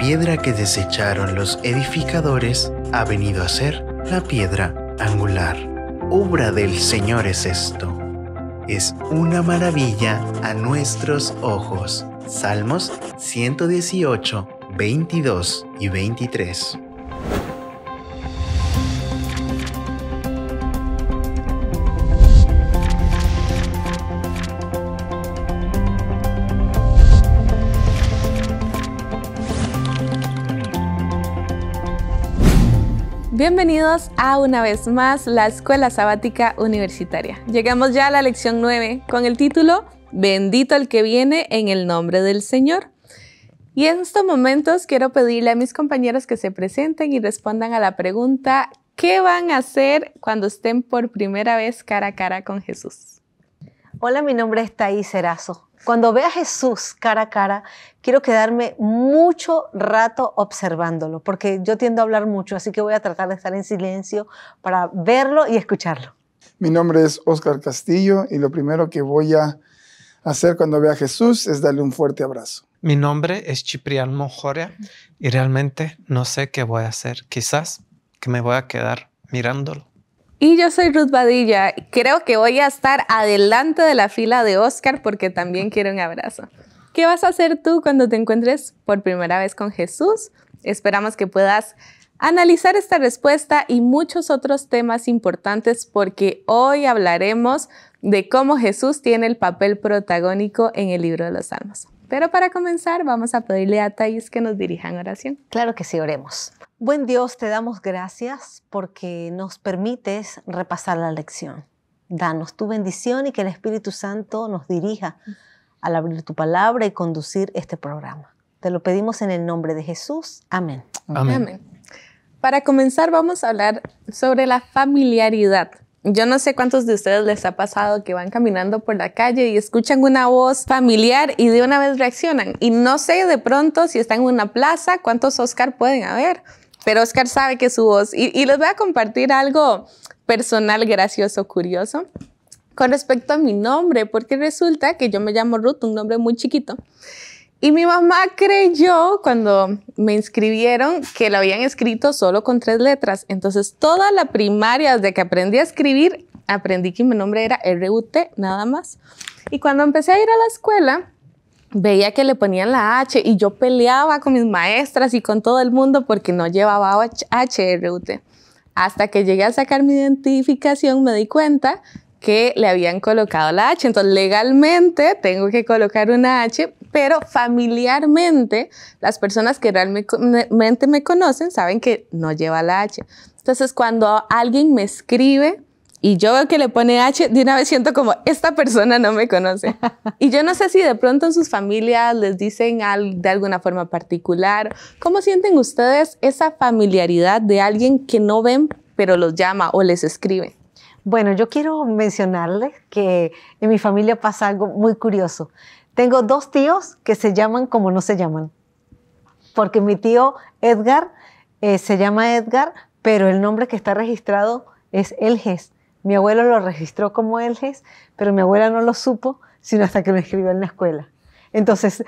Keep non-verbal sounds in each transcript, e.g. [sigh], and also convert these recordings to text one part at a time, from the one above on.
piedra que desecharon los edificadores ha venido a ser la piedra angular. Obra del Señor es esto. Es una maravilla a nuestros ojos. Salmos 118, 22 y 23. Bienvenidos a una vez más la Escuela Sabática Universitaria. Llegamos ya a la lección 9 con el título Bendito el que viene en el nombre del Señor. Y en estos momentos quiero pedirle a mis compañeros que se presenten y respondan a la pregunta, ¿qué van a hacer cuando estén por primera vez cara a cara con Jesús? Hola, mi nombre es Thaís Serazo. Cuando vea a Jesús cara a cara, quiero quedarme mucho rato observándolo, porque yo tiendo a hablar mucho, así que voy a tratar de estar en silencio para verlo y escucharlo. Mi nombre es Óscar Castillo y lo primero que voy a hacer cuando vea a Jesús es darle un fuerte abrazo. Mi nombre es Ciprián Monjoria y realmente no sé qué voy a hacer. Quizás que me voy a quedar mirándolo. Y yo soy Ruth Badilla. Creo que voy a estar adelante de la fila de Oscar porque también quiero un abrazo. ¿Qué vas a hacer tú cuando te encuentres por primera vez con Jesús? Esperamos que puedas analizar esta respuesta y muchos otros temas importantes porque hoy hablaremos de cómo Jesús tiene el papel protagónico en el libro de los Salmos. Pero para comenzar, vamos a pedirle a Thais que nos dirijan oración. Claro que sí, oremos. Buen Dios, te damos gracias porque nos permites repasar la lección. Danos tu bendición y que el Espíritu Santo nos dirija al abrir tu palabra y conducir este programa. Te lo pedimos en el nombre de Jesús. Amén. Amén. Amén. Para comenzar, vamos a hablar sobre la familiaridad. Yo no sé cuántos de ustedes les ha pasado que van caminando por la calle y escuchan una voz familiar y de una vez reaccionan. Y no sé de pronto si están en una plaza cuántos Oscar pueden haber, pero Oscar sabe que su voz. Y, y les voy a compartir algo personal, gracioso, curioso. Con respecto a mi nombre, porque resulta que yo me llamo Ruth, un nombre muy chiquito. Y mi mamá creyó cuando me inscribieron que lo habían escrito solo con tres letras. Entonces, toda la primaria, desde que aprendí a escribir, aprendí que mi nombre era RUT, nada más. Y cuando empecé a ir a la escuela, veía que le ponían la H y yo peleaba con mis maestras y con todo el mundo porque no llevaba HRUT. Hasta que llegué a sacar mi identificación me di cuenta que le habían colocado la H. Entonces legalmente tengo que colocar una H, pero familiarmente las personas que realmente me conocen saben que no lleva la H. Entonces cuando alguien me escribe y yo veo que le pone H, de una vez siento como, esta persona no me conoce. [laughs] y yo no sé si de pronto en sus familias les dicen al, de alguna forma particular, ¿cómo sienten ustedes esa familiaridad de alguien que no ven pero los llama o les escribe? Bueno, yo quiero mencionarles que en mi familia pasa algo muy curioso. Tengo dos tíos que se llaman como no se llaman, porque mi tío Edgar eh, se llama Edgar, pero el nombre que está registrado es Elges. Mi abuelo lo registró como Elges, pero mi abuela no lo supo, sino hasta que lo escribió en la escuela. Entonces,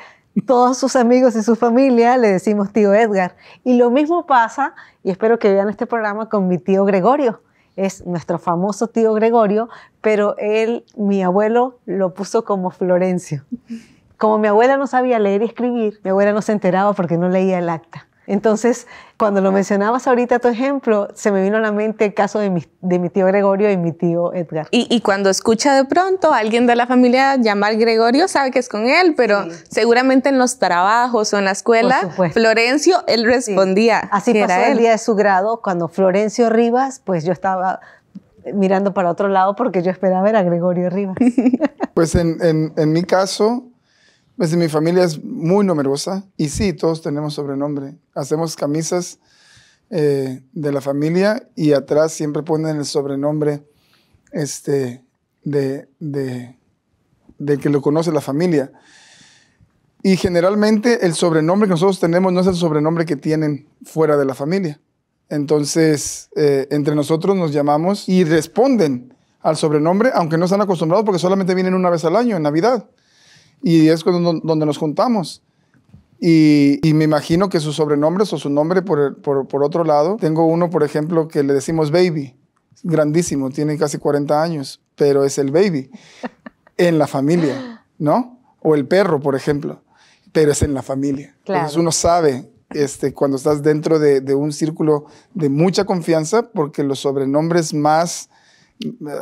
todos sus amigos y su familia le decimos tío Edgar. Y lo mismo pasa, y espero que vean este programa, con mi tío Gregorio es nuestro famoso tío Gregorio, pero él, mi abuelo, lo puso como Florencio. Como mi abuela no sabía leer y escribir, mi abuela no se enteraba porque no leía el acta. Entonces, cuando lo mencionabas ahorita, tu ejemplo, se me vino a la mente el caso de mi, tío Gregorio y mi tío Edgar. Y, cuando escucha de pronto a alguien de la familia llamar Gregorio, sabe que es con él, pero seguramente en los trabajos o en la escuela, Florencio, él respondía. Así pasó era el día de su grado, cuando Florencio Rivas, pues yo estaba mirando para otro lado porque yo esperaba ver a Gregorio Rivas. [laughs] Pues en mi caso, pues mi familia es muy numerosa y sí, todos tenemos sobrenombre. Hacemos camisas eh, de la familia y atrás siempre ponen el sobrenombre este, de, de, de que lo conoce la familia. Y generalmente el sobrenombre que nosotros tenemos no es el sobrenombre que tienen fuera de la familia. Entonces, eh, entre nosotros nos llamamos y responden al sobrenombre, aunque no están acostumbrados porque solamente vienen una vez al año, en Navidad y es cuando, donde nos juntamos. Y, me imagino que sus sobrenombres o su nombre por, otro lado. Tengo uno, por ejemplo, que le decimos Baby. Grandísimo, tiene casi 40 años, pero es el Baby [laughs] en la familia, ¿no? O el perro, por ejemplo, pero es en la familia. Entonces uno sabe este, cuando estás dentro de, de un círculo de mucha confianza porque los sobrenombres más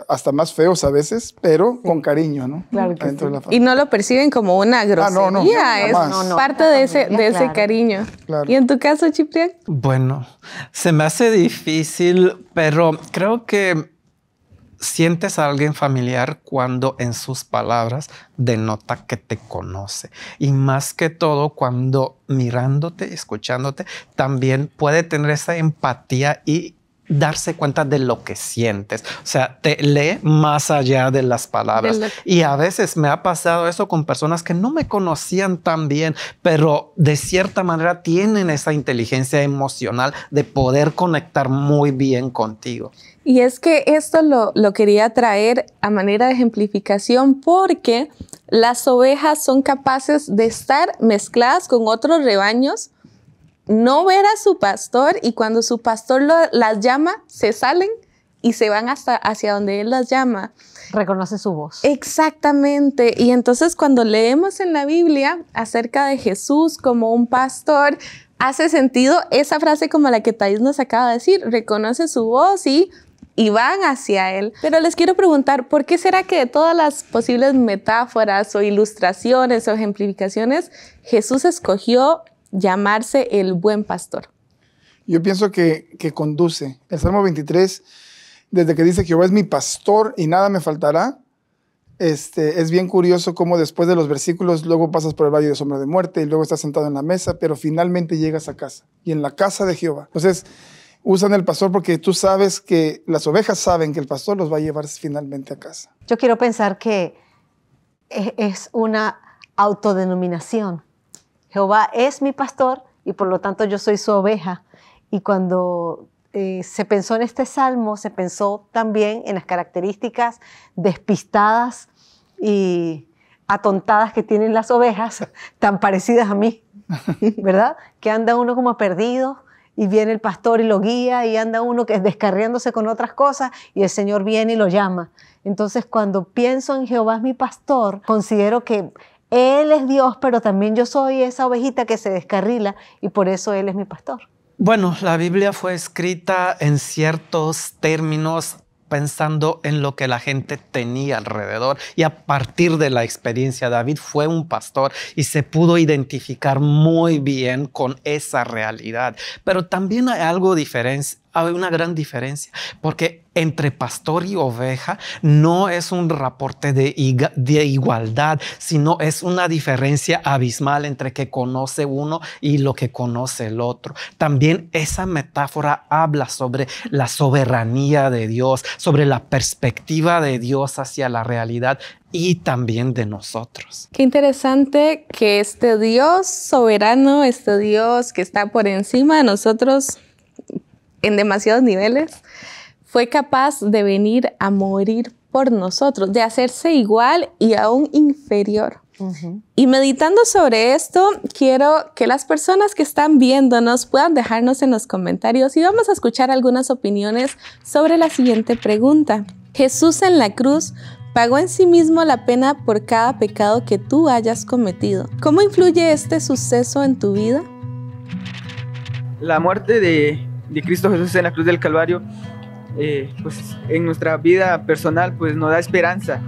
hasta más feos a veces, pero con cariño, ¿no? Claro que y no lo perciben como una ah, grosería, no, no, es parte de ese, cariño. ¿Y en tu caso, Chiprián. Bueno, se me hace difícil, pero creo que sientes a alguien familiar cuando en sus palabras denota que te conoce. Y más que todo, cuando mirándote, escuchándote, también puede tener esa empatía y darse cuenta de lo que sientes. O sea, te lee más allá de las palabras. Y a veces me ha pasado eso con personas que no me conocían tan bien, pero de cierta manera tienen esa inteligencia emocional de poder conectar muy bien contigo. Y es que esto lo quería traer a manera de ejemplificación porque las ovejas son capaces de estar mezcladas con otros rebaños no ver a su pastor y cuando su pastor lo, las llama, se salen y se van hasta hacia donde él las llama. Reconoce su voz. Exactamente. Y entonces cuando leemos en la Biblia acerca de Jesús como un pastor, hace sentido esa frase como la que Thais nos acaba de decir, reconoce su voz y y van hacia él. Pero les quiero preguntar, ¿por qué será que de todas las posibles metáforas o ilustraciones o ejemplificaciones, Jesús escogió llamarse el buen pastor. Yo pienso que, conduce. El Salmo 23, desde que dice Jehová es mi pastor y nada me faltará, este, es bien curioso cómo después de los versículos luego pasas por el valle de sombra de muerte y luego estás sentado en la mesa, pero finalmente llegas a casa y en la casa de Jehová. Entonces, usan el pastor porque tú sabes que las ovejas saben que el pastor los va a llevar finalmente a casa. Yo quiero pensar que eh, es una autodenominación Jehová es mi pastor y por lo tanto yo soy su oveja. Y cuando eh, se pensó en este salmo, se pensó también en las características despistadas y atontadas que tienen las ovejas, [laughs] tan parecidas a mí, [laughs] ¿verdad? Que anda uno como perdido y viene el pastor y lo guía y anda uno que es descarriándose con otras cosas y el Señor viene y lo llama. Entonces, cuando pienso en Jehová es mi pastor, considero que él es Dios, pero también yo soy esa ovejita que se descarrila y por eso Él es mi pastor. Bueno, la Biblia fue escrita en ciertos términos pensando en lo que la gente tenía alrededor y a partir de la experiencia David fue un pastor y se pudo identificar muy bien con esa realidad. Pero también hay algo diferente hay una gran diferencia, porque entre pastor y oveja no es un reporte de, igualdad, sino es una diferencia abismal entre que conoce uno y lo que conoce el otro. También esa metáfora habla sobre la soberanía de Dios, sobre la perspectiva de Dios hacia la realidad y también de nosotros. Qué interesante que este Dios soberano, este Dios que está por encima de nosotros, en demasiados niveles, fue capaz de venir a morir por nosotros, de hacerse igual y aún inferior. Y meditando sobre esto, quiero que las personas que están viéndonos puedan dejarnos en los comentarios y vamos a escuchar algunas opiniones sobre la siguiente pregunta. Jesús en la cruz pagó en sí mismo la pena por cada pecado que tú hayas cometido. ¿Cómo influye este suceso en tu vida? La muerte de de Cristo Jesús en la cruz del Calvario, eh, pues en nuestra vida personal, pues nos da esperanza.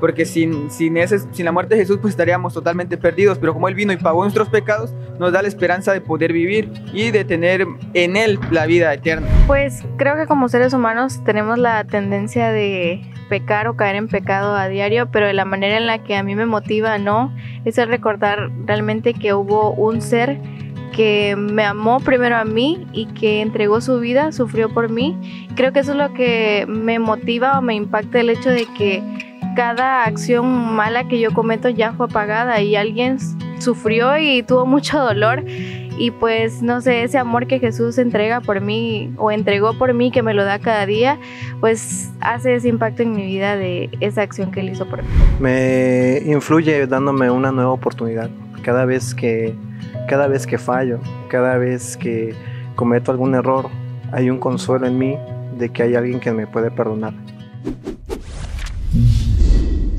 Porque sin, sin, ese, sin la muerte de Jesús, pues estaríamos totalmente perdidos. Pero como Él vino y pagó nuestros pecados, nos da la esperanza de poder vivir y de tener en Él la vida eterna. Pues creo que como seres humanos tenemos la tendencia de pecar o caer en pecado a diario, pero la manera en la que a mí me motiva, ¿no? Es el recordar realmente que hubo un ser que me amó primero a mí y que entregó su vida, sufrió por mí. Creo que eso es lo que me motiva o me impacta el hecho de que cada acción mala que yo cometo ya fue pagada y alguien sufrió y tuvo [laughs] mucho dolor y pues no sé, ese amor que Jesús entrega por mí o entregó por mí que me lo da cada día, pues hace ese impacto en mi vida de esa acción que él hizo por mí. Me influye dándome una nueva oportunidad. Cada vez que cada vez que fallo, cada vez que cometo algún error, hay un consuelo en mí de que hay alguien que me puede perdonar.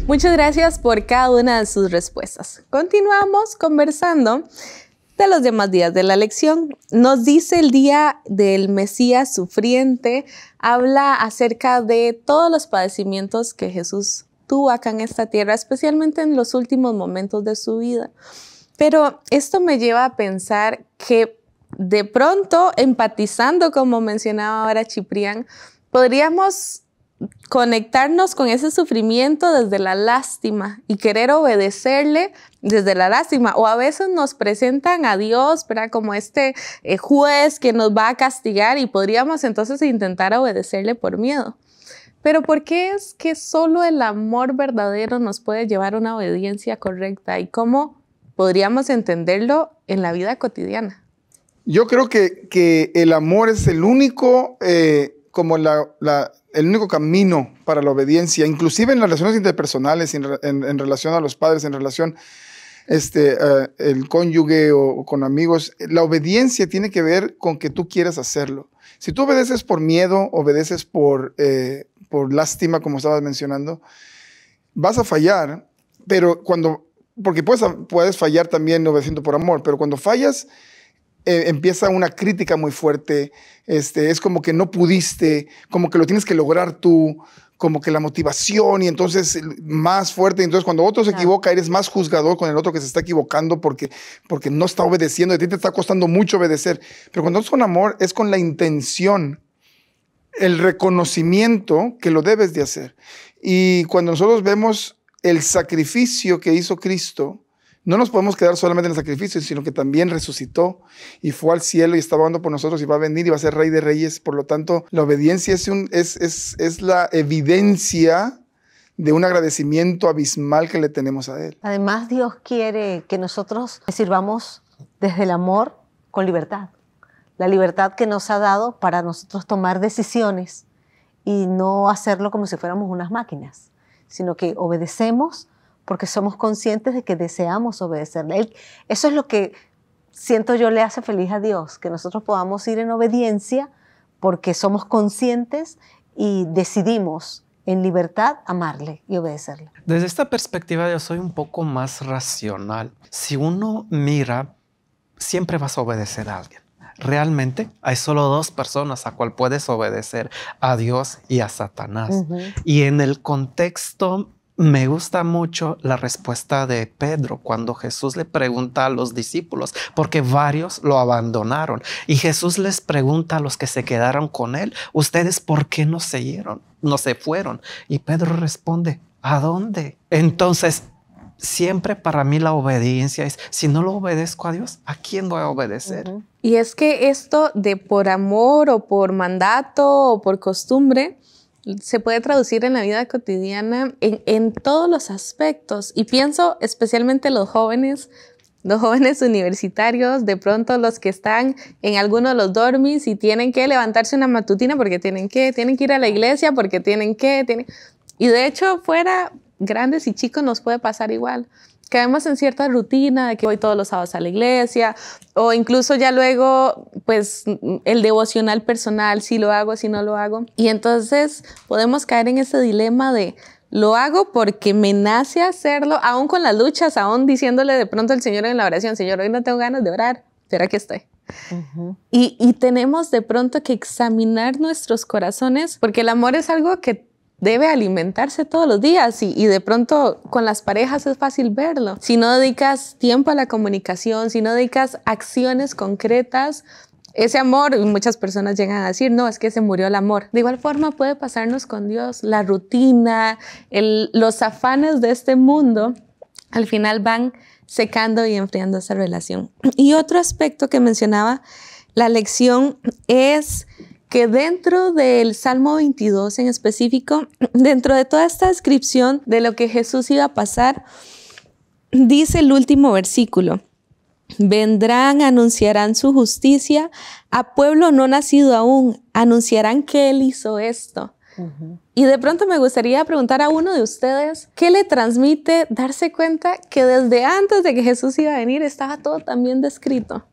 Muchas gracias por cada una de sus respuestas. Continuamos conversando de los demás días de la lección. Nos dice el día del Mesías sufriente, habla acerca de todos los padecimientos que Jesús tuvo acá en esta tierra, especialmente en los últimos momentos de su vida. Pero esto me lleva a pensar que de pronto, empatizando, como mencionaba ahora Chiprián, podríamos conectarnos con ese sufrimiento desde la lástima y querer obedecerle desde la lástima. O a veces nos presentan a Dios, Como este eh, juez que nos va a castigar y podríamos entonces intentar obedecerle por miedo. Pero ¿por qué es que solo el amor verdadero nos puede llevar a una obediencia correcta? ¿Y cómo podríamos entenderlo en la vida cotidiana. Yo creo que, que el amor es el único, eh, como el único camino para la obediencia, inclusive en las relaciones interpersonales, en, relación a los padres, en relación este, el cónyuge o, con amigos. La obediencia tiene que ver con que tú quieras hacerlo. Si tú obedeces por miedo, obedeces por, eh, por lástima, como estabas mencionando, vas a fallar, pero cuando porque puedes, puedes fallar también obedeciendo por amor, pero cuando fallas, eh, empieza una crítica muy fuerte, este, es como que no pudiste, como que lo tienes que lograr tú, como que la motivación y entonces más fuerte. Entonces cuando otro se equivoca, eres más juzgador con el otro que se está equivocando porque, porque no está obedeciendo, a ti te está costando mucho obedecer. Pero cuando es con amor, es con la intención, el reconocimiento que lo debes de hacer. Y cuando nosotros vemos el sacrificio que hizo Cristo, no nos podemos quedar solamente en el sacrificio, sino que también resucitó y fue al cielo y estaba dando por nosotros y va a venir y va a ser rey de reyes. Por lo tanto, la obediencia es, es la evidencia de un agradecimiento abismal que le tenemos a Él. Además, Dios quiere que nosotros sirvamos desde el amor con libertad. La libertad que nos ha dado para nosotros tomar decisiones y no hacerlo como si fuéramos unas máquinas sino que obedecemos porque somos conscientes de que deseamos obedecerle. eso es lo que siento yo le hace feliz a Dios, que nosotros podamos ir en obediencia porque somos conscientes y decidimos en libertad amarle y obedecerle. Desde esta perspectiva yo soy un poco más racional. Si uno mira, siempre vas a obedecer a alguien realmente hay solo dos personas a cual puedes obedecer, a Dios y a Satanás. Y en el contexto me gusta mucho la respuesta de Pedro cuando Jesús le pregunta a los discípulos, porque varios lo abandonaron. Y Jesús les pregunta a los que se quedaron con él, ¿ustedes por qué no se no se fueron? Y Pedro responde, ¿a dónde? Entonces, siempre para mí la obediencia es, si no lo obedezco a Dios, ¿a quién voy a obedecer? Y es que esto de por amor o por mandato o por costumbre se puede traducir en la vida cotidiana en, en todos los aspectos. Y pienso especialmente los jóvenes, los jóvenes universitarios, de pronto los que están en alguno de los dormis y tienen que levantarse una matutina porque tienen que, tienen que ir a la iglesia porque tienen que, tienen... Y de hecho fuera grandes y chicos nos puede pasar igual. Caemos en cierta rutina de que voy todos los sábados a la iglesia o incluso ya luego pues el devocional personal, si lo hago, si no lo hago. Y entonces podemos caer en ese dilema de lo hago porque me nace hacerlo, aún con las luchas, aún diciéndole de pronto al Señor en la oración, Señor, hoy no tengo ganas de orar, pero aquí estoy. y tenemos de pronto que examinar nuestros corazones porque el amor es algo que debe alimentarse todos los días y, de pronto con las parejas es fácil verlo. Si no dedicas tiempo a la comunicación, si no dedicas acciones concretas, ese amor, muchas personas llegan a decir, no, es que se murió el amor. De igual forma puede pasarnos con Dios, la rutina, los afanes de este mundo, al final van secando y enfriando esa relación. Y otro aspecto que mencionaba la lección es que dentro del Salmo 22 en específico, [clears throat] dentro de toda esta descripción de lo que Jesús iba a pasar, dice el último versículo. Vendrán, anunciarán su justicia a pueblo no nacido aún, anunciarán que Él hizo esto. Y de pronto me gustaría preguntar a uno de ustedes, ¿qué le transmite darse cuenta que desde antes de que Jesús iba a venir estaba todo también descrito?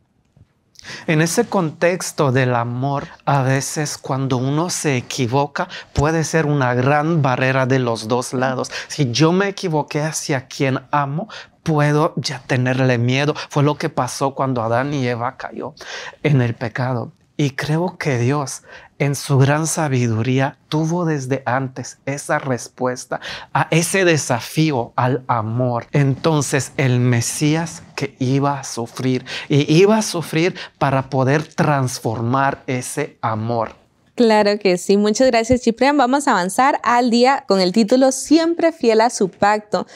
En ese contexto del amor, a veces cuando uno se equivoca, puede ser una gran barrera de los dos lados. Si yo me equivoqué hacia quien amo, puedo ya tenerle miedo. Fue lo que pasó cuando Adán y Eva cayó en el pecado. Y creo que Dios en su gran sabiduría, tuvo desde antes esa respuesta a ese desafío al amor. Entonces el Mesías que iba a sufrir y iba a sufrir para poder transformar ese amor. Claro que sí. Muchas gracias, Chiprián. Vamos a avanzar al día con el título Siempre fiel a su pacto.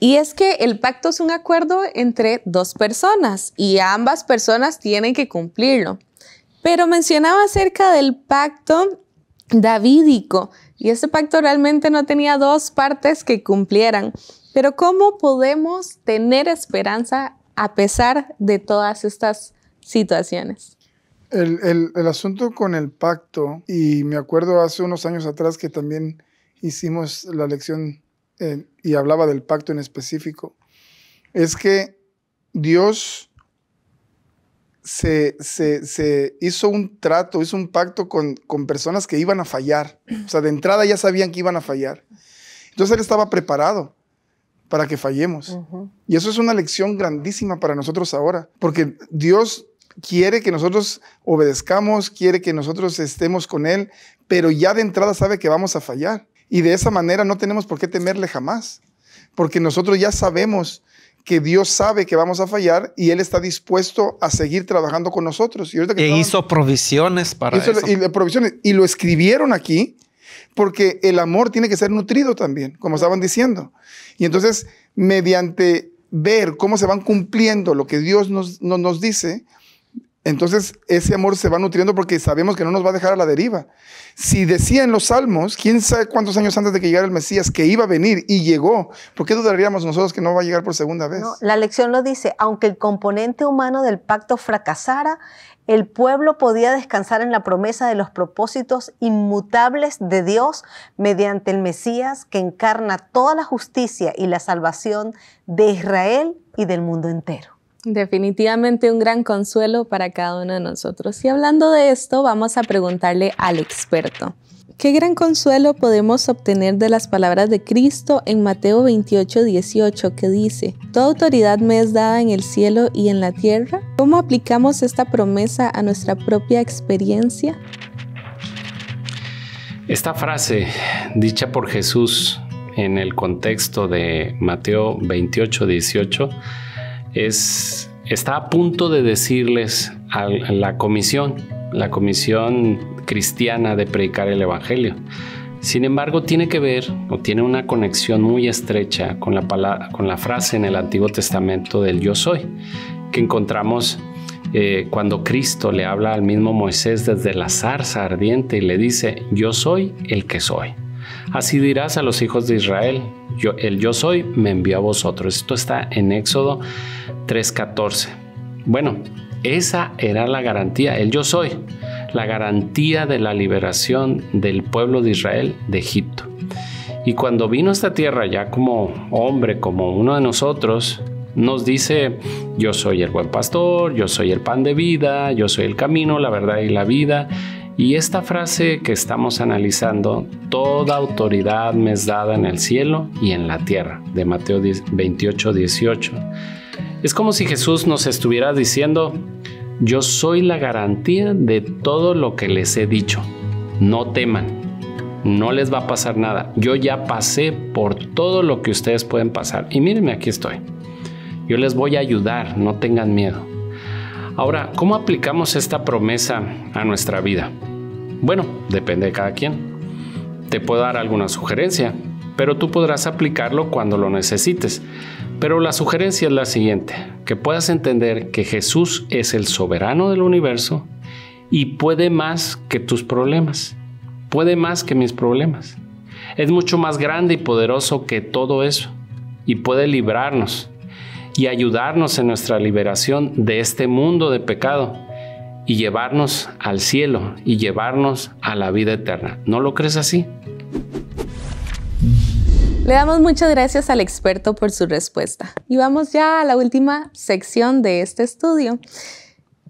Y es que el pacto es un acuerdo entre dos personas y ambas personas tienen que cumplirlo. Pero mencionaba acerca del pacto davídico y ese pacto realmente no tenía dos partes que cumplieran. Pero ¿cómo podemos tener esperanza a pesar de todas estas situaciones? El, asunto con el pacto, y me acuerdo hace unos años atrás que también hicimos la lección eh, y hablaba del pacto en específico, es que Dios se, hizo un trato, hizo un pacto con, personas que iban a fallar. O sea, de entrada ya sabían que iban a fallar. Entonces él estaba preparado para que fallemos. Y eso es una lección grandísima para nosotros ahora, porque Dios quiere que nosotros obedezcamos, quiere que nosotros estemos con Él, pero ya de entrada sabe que vamos a fallar. Y de esa manera no tenemos por qué temerle jamás, porque nosotros ya sabemos que Dios sabe que vamos a fallar y Él está dispuesto a seguir trabajando con nosotros. Y que hizo provisiones para eso. Y, provisiones, y lo escribieron aquí porque el amor tiene que ser nutrido también, como estaban diciendo. Y entonces, mediante ver cómo se van cumpliendo lo que Dios nos, nos dice, entonces ese amor se va nutriendo porque sabemos que no nos va a dejar a la deriva. Si decía en los salmos, quién sabe cuántos años antes de que llegara el Mesías, que iba a venir y llegó, ¿por qué dudaríamos nosotros que no va a llegar por segunda vez? la lección lo dice, aunque el componente humano del pacto fracasara, el pueblo podía descansar en la promesa de los propósitos inmutables de Dios mediante el Mesías que encarna toda la justicia y la salvación de Israel y del mundo entero. Definitivamente un gran consuelo para cada uno de nosotros. Y hablando de esto, vamos a preguntarle al experto. ¿Qué gran consuelo podemos obtener de las palabras de Cristo en Mateo 28, 18 que dice, Toda autoridad me es dada en el cielo y en la tierra? ¿Cómo aplicamos esta promesa a nuestra propia experiencia? Esta frase, dicha por Jesús en el contexto de Mateo 28, 18, es, está a punto de decirles a la comisión, la comisión cristiana de predicar el Evangelio. Sin embargo, tiene que ver o tiene una conexión muy estrecha con la, con la frase en el Antiguo Testamento del yo soy, que encontramos eh, cuando Cristo le habla al mismo Moisés desde la zarza ardiente y le dice, yo soy el que soy. Así dirás a los hijos de Israel, yo, el yo soy me envió a vosotros. Esto está en Éxodo 3:14. Bueno, esa era la garantía, el yo soy, la garantía de la liberación del pueblo de Israel de Egipto. Y cuando vino a esta tierra ya como hombre, como uno de nosotros, nos dice, yo soy el buen pastor, yo soy el pan de vida, yo soy el camino, la verdad y la vida. Y esta frase que estamos analizando, toda autoridad me es dada en el cielo y en la tierra, de Mateo 28, 18. Es como si Jesús nos estuviera diciendo, yo soy la garantía de todo lo que les he dicho. No teman, no les va a pasar nada. Yo ya pasé por todo lo que ustedes pueden pasar. Y mírenme, aquí estoy. Yo les voy a ayudar, no tengan miedo. Ahora, ¿cómo aplicamos esta promesa a nuestra vida? Bueno, depende de cada quien. Te puedo dar alguna sugerencia, pero tú podrás aplicarlo cuando lo necesites. Pero la sugerencia es la siguiente, que puedas entender que Jesús es el soberano del universo y puede más que tus problemas, puede más que mis problemas. Es mucho más grande y poderoso que todo eso y puede librarnos y ayudarnos en nuestra liberación de este mundo de pecado y llevarnos al cielo y llevarnos a la vida eterna. ¿No lo crees así? Le damos muchas gracias al experto por su respuesta. Y vamos ya a la última sección de este estudio.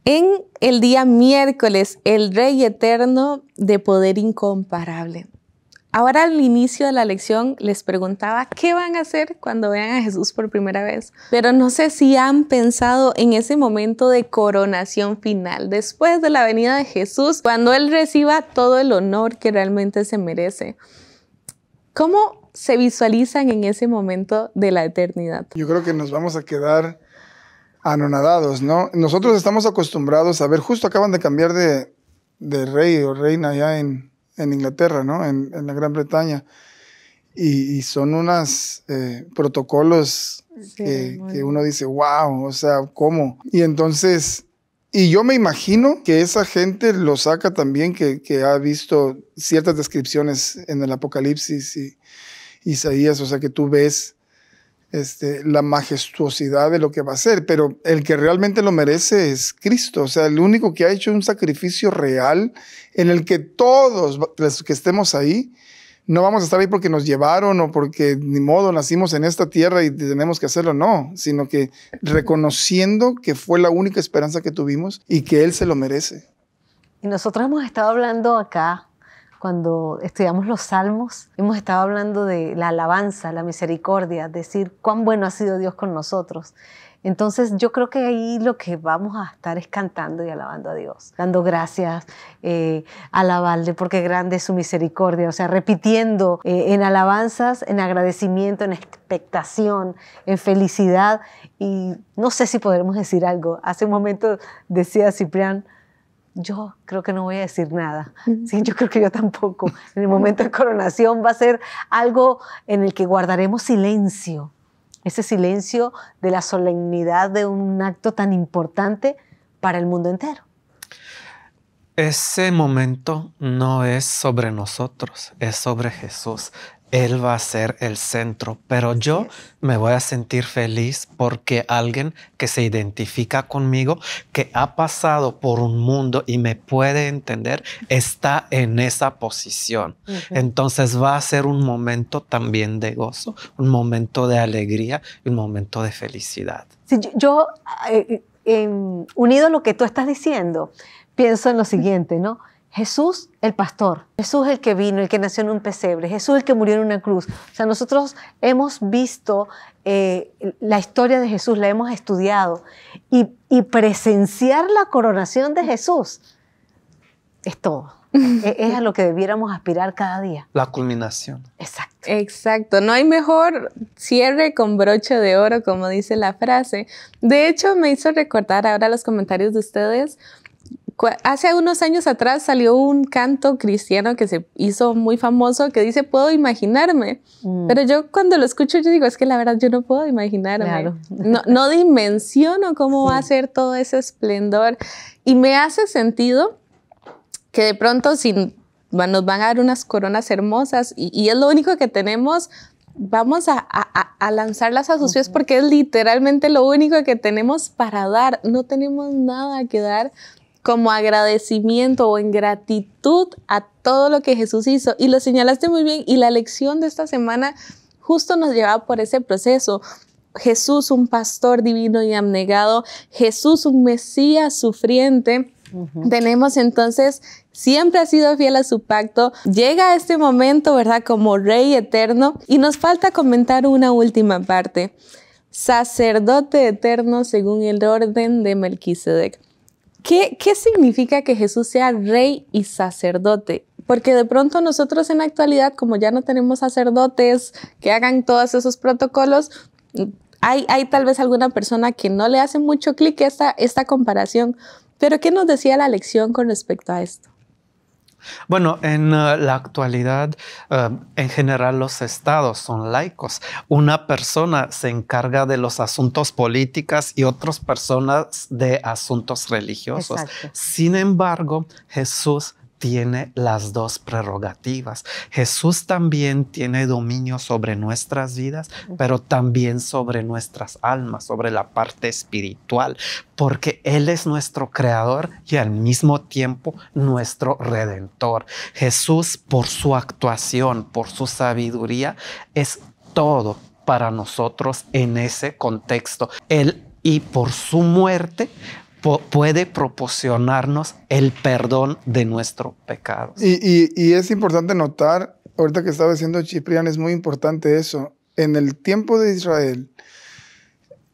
En el día miércoles, el Rey Eterno de Poder Incomparable. Ahora al inicio de la lección les preguntaba qué van a hacer cuando vean a Jesús por primera vez, pero no sé si han pensado en ese momento de coronación final, después de la venida de Jesús, cuando Él reciba todo el honor que realmente se merece. ¿Cómo se visualizan en ese momento de la eternidad? Yo creo que nos vamos a quedar anonadados, ¿no? Nosotros estamos acostumbrados a ver, justo acaban de cambiar de, de rey o reina ya en, en Inglaterra, ¿no? En, la Gran Bretaña. Y, son unos eh, protocolos que, uno dice, wow, o sea, ¿cómo? Y entonces, y yo me imagino que esa gente lo saca también, que, que ha visto ciertas descripciones en el Apocalipsis y Isaías, o sea, que tú ves este, la majestuosidad de lo que va a ser, pero el que realmente lo merece es Cristo, o sea, el único que ha hecho un sacrificio real en el que todos los que estemos ahí, no vamos a estar ahí porque nos llevaron o porque ni modo nacimos en esta tierra y tenemos que hacerlo, no, sino que reconociendo que fue la única esperanza que tuvimos y que Él se lo merece. Y nosotros hemos estado hablando acá cuando estudiamos los salmos, hemos estado hablando de la alabanza, la misericordia, decir cuán bueno ha sido Dios con nosotros. Entonces yo creo que ahí lo que vamos a estar es cantando y alabando a Dios, dando gracias, eh, alabarle porque grande es su misericordia, o sea, repitiendo eh, en alabanzas, en agradecimiento, en expectación, en felicidad. Y no sé si podremos decir algo. Hace un momento decía Ciprián, yo creo que no voy a decir nada. yo creo que yo tampoco. En el momento de coronación va a ser algo en el que guardaremos silencio. Ese silencio de la solemnidad de un acto tan importante para el mundo entero. Ese momento no es sobre nosotros, es sobre Jesús. Él va a ser el centro, pero yo me voy a sentir feliz porque alguien que se identifica conmigo, que ha pasado por un mundo y me puede entender, está en esa posición. Entonces va a ser un momento también de gozo, un momento de alegría y un momento de felicidad. yo, eh, eh, em, unido a lo que tú estás diciendo, pienso en lo siguiente, ¿no? Jesús el pastor, Jesús el que vino, el que nació en un pesebre, Jesús el que murió en una cruz. O sea, nosotros hemos visto eh, la historia de Jesús, la hemos estudiado y, presenciar la coronación de Jesús es todo. [laughs] es a lo que debiéramos aspirar cada día. La culminación. Exacto. Exacto. No hay mejor cierre con broche de oro, como dice la frase. De hecho, me hizo recordar ahora los comentarios de ustedes hace unos años atrás salió un canto cristiano que se hizo muy famoso que dice, puedo imaginarme. Mm. Pero yo cuando lo escucho, yo digo, es que la verdad yo no puedo imaginarme. No, no, dimensiono cómo va a ser todo ese esplendor. Y me hace sentido que de pronto sin, nos van a dar unas coronas hermosas y, es lo único que tenemos, vamos a, a, a, lanzarlas a sus pies porque es literalmente lo único que tenemos para dar. No tenemos nada que dar como agradecimiento o en gratitud a todo lo que Jesús hizo. Y lo señalaste muy bien y la lección de esta semana justo nos llevaba por ese proceso. Jesús, un pastor divino y abnegado, Jesús, un Mesías sufriente. Tenemos entonces, siempre ha sido fiel a su pacto, llega a este momento, ¿verdad? Como rey eterno y nos falta comentar una última parte. Sacerdote eterno según el orden de Melquisedec. ¿Qué, significa que Jesús sea rey y sacerdote? Porque de pronto nosotros en la actualidad, como ya no tenemos sacerdotes que hagan todos esos protocolos, hay, hay tal vez alguna persona que no le hace mucho clic esta, esta comparación. Pero ¿qué nos decía la lección con respecto a esto? Bueno, en eh, la actualidad, eh, en general los estados son laicos. Una persona se encarga de los asuntos políticos y otras personas de asuntos religiosos. Sin embargo, Jesús tiene las dos prerrogativas. Jesús también tiene dominio sobre nuestras vidas, pero también sobre nuestras almas, sobre la parte espiritual, porque Él es nuestro creador y al mismo tiempo nuestro redentor. Jesús, por su actuación, por su sabiduría, es todo para nosotros en ese contexto. Él y por su muerte puede proporcionarnos el perdón de nuestro pecado. Y, es importante notar, ahorita que estaba diciendo Chiprián, es muy importante eso. En el tiempo de Israel,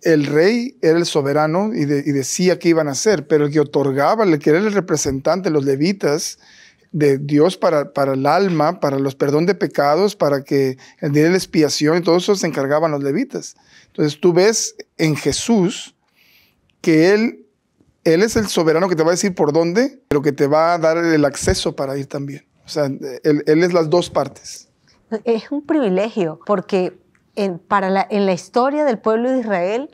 el rey era el soberano y, decía qué iban a hacer, pero el que otorgaba, el que era el representante, los levitas, de Dios para, para el alma, para los perdón de pecados, para que el día de la expiación y todo eso se encargaban los levitas. Entonces tú ves en Jesús que Él él es el soberano que te va a decir por dónde, pero que te va a dar el acceso para ir también. O sea, él, es las dos partes. Es un privilegio, porque en, para la, en la historia del pueblo de Israel,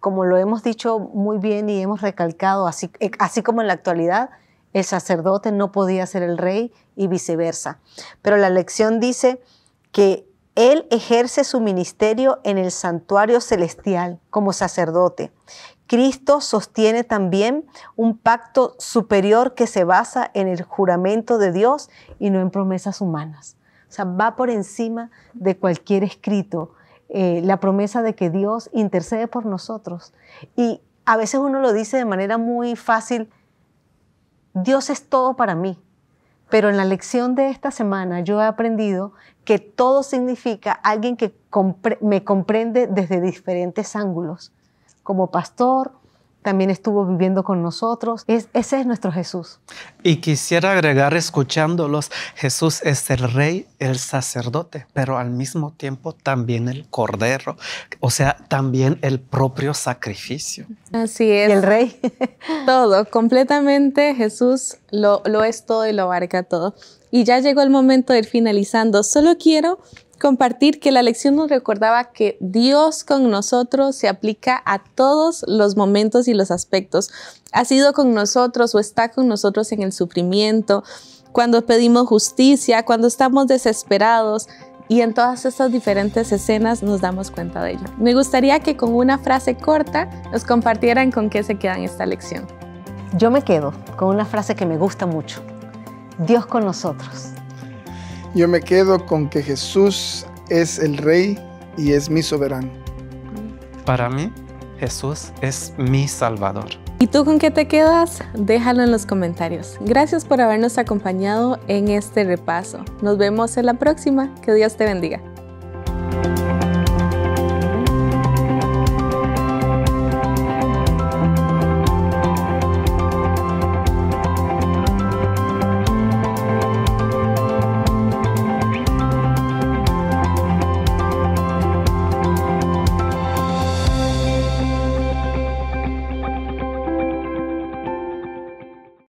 como lo hemos dicho muy bien y hemos recalcado, así, eh, así como en la actualidad, el sacerdote no podía ser el rey y viceversa. Pero la lección dice que él ejerce su ministerio en el santuario celestial como sacerdote. Cristo sostiene también un pacto superior que se basa en el juramento de Dios y no en promesas humanas. O sea, va por encima de cualquier escrito eh, la promesa de que Dios intercede por nosotros. Y a veces uno lo dice de manera muy fácil, Dios es todo para mí. Pero en la lección de esta semana yo he aprendido que todo significa alguien que me comprende desde diferentes ángulos, como pastor, también estuvo viviendo con nosotros. ese es nuestro Jesús. Y quisiera agregar, escuchándolos, Jesús es el rey, el sacerdote, pero al mismo tiempo también el cordero, o sea, también el propio sacrificio. Así es. el rey. [laughs] todo, completamente Jesús lo, lo es todo y lo abarca todo. Y ya llegó el momento de ir finalizando. Solo quiero compartir que la lección nos recordaba que Dios con nosotros se aplica a todos los momentos y los aspectos. Ha sido con nosotros o está con nosotros en el sufrimiento, cuando pedimos justicia, cuando estamos desesperados. Y en todas estas diferentes escenas nos damos cuenta de ello. Me gustaría que con una frase corta nos compartieran con qué se en esta lección. Yo me quedo con una frase que me gusta mucho. Dios con nosotros yo me quedo con que Jesús es el Rey y es mi soberano. Para mí, Jesús es mi Salvador. ¿Y tú con qué te quedas? Déjalo en los comentarios. Gracias por habernos acompañado en este repaso. Nos vemos en la próxima. Que Dios te bendiga.